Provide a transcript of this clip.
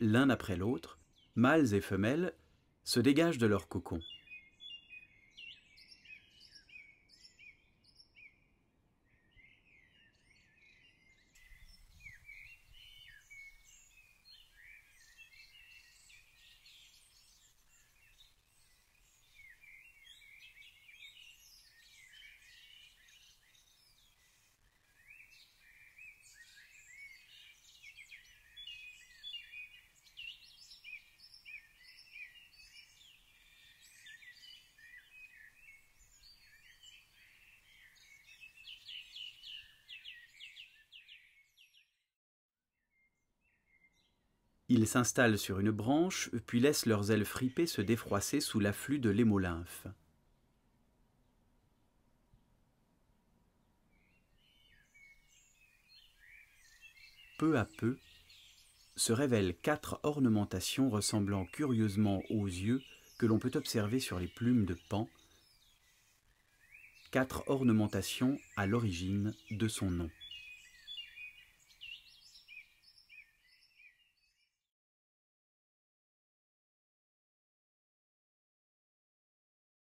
l'un après l'autre, mâles et femelles, se dégagent de leur cocon. Ils s'installent sur une branche, puis laissent leurs ailes fripées se défroisser sous l'afflux de l'hémolymphe. Peu à peu, se révèlent quatre ornementations ressemblant curieusement aux yeux que l'on peut observer sur les plumes de Pan, quatre ornementations à l'origine de son nom.